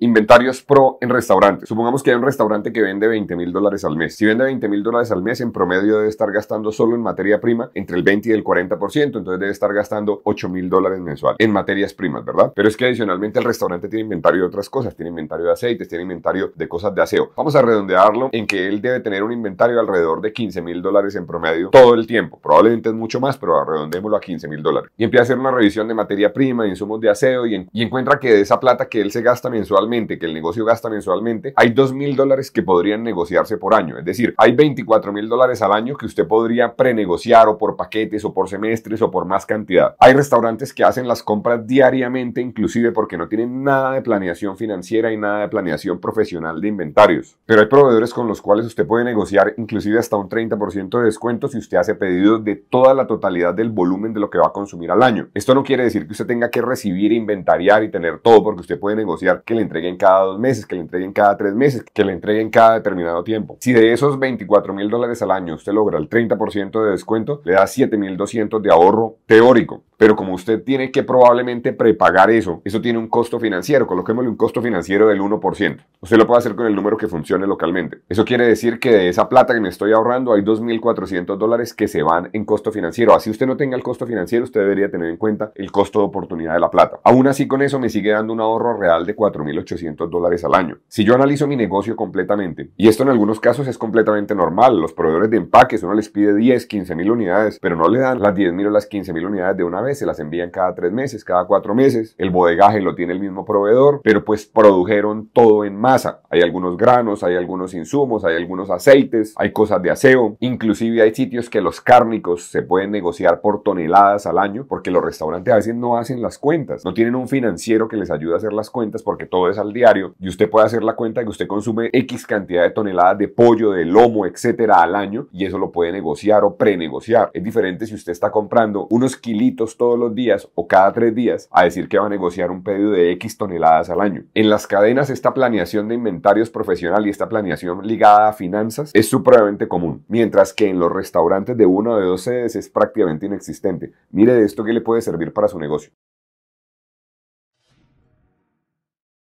Inventarios pro en restaurantes. Supongamos que hay un restaurante que vende 20 mil dólares al mes. Si vende 20 mil dólares al mes, en promedio debe estar gastando solo en materia prima entre el 20 y el 40%, entonces debe estar gastando 8 mil dólares mensual en materias primas, ¿verdad? Pero es que adicionalmente el restaurante tiene inventario de otras cosas, tiene inventario de aceites, tiene inventario de cosas de aseo. Vamos a redondearlo en que él debe tener un inventario alrededor de 15 mil dólares en promedio todo el tiempo. Probablemente es mucho más, pero redondémoslo a 15 mil dólares. Y empieza a hacer una revisión de materia prima, de insumos de aseo y, encuentra que de esa plata que él se gasta mensual que el negocio gasta mensualmente, hay dos mil dólares que podrían negociarse por año. Es decir, hay 24 mil dólares al año que usted podría prenegociar o por paquetes o por semestres o por más cantidad. Hay restaurantes que hacen las compras diariamente, inclusive porque no tienen nada de planeación financiera y nada de planeación profesional de inventarios. Pero hay proveedores con los cuales usted puede negociar inclusive hasta un 30% de descuento si usted hace pedidos de toda la totalidad del volumen de lo que va a consumir al año. Esto no quiere decir que usted tenga que recibir, inventariar y tener todo porque usted puede negociar que le entrega entreguen cada dos meses, que le entreguen cada tres meses, que le entreguen cada determinado tiempo. Si de esos 24 mil dólares al año usted logra el 30% de descuento, le da 7.200 de ahorro teórico. Pero como usted tiene que probablemente prepagar eso, eso tiene un costo financiero, coloquémosle un costo financiero del 1%. Usted lo puede hacer con el número que funcione localmente. Eso quiere decir que de esa plata que me estoy ahorrando hay 2.400 dólares que se van en costo financiero. Así usted no tenga el costo financiero, usted debería tener en cuenta el costo de oportunidad de la plata. Aún así con eso me sigue dando un ahorro real de 4800 dólares al año. Si yo analizo mi negocio completamente, y esto en algunos casos es completamente normal, los proveedores de empaques uno les pide 10, 15 mil unidades, pero no le dan las 10 mil o las 15 mil unidades de una vez, se las envían cada tres meses, cada cuatro meses, el bodegaje lo tiene el mismo proveedor, pero pues produjeron todo en masa. Hay algunos granos, hay algunos insumos, hay algunos aceites, hay cosas de aseo, inclusive hay sitios que los cárnicos se pueden negociar por toneladas al año, porque los restaurantes a veces no hacen las cuentas, no tienen un financiero que les ayude a hacer las cuentas porque todo es al diario y usted puede hacer la cuenta que usted consume X cantidad de toneladas de pollo, de lomo, etcétera, al año y eso lo puede negociar o prenegociar. Es diferente si usted está comprando unos kilitos todos los días o cada tres días a decir que va a negociar un pedido de X toneladas al año. En las cadenas, esta planeación de inventarios profesional y esta planeación ligada a finanzas es supremamente común, mientras que en los restaurantes de uno o de dos sedes es prácticamente inexistente. Mire de esto que le puede servir para su negocio.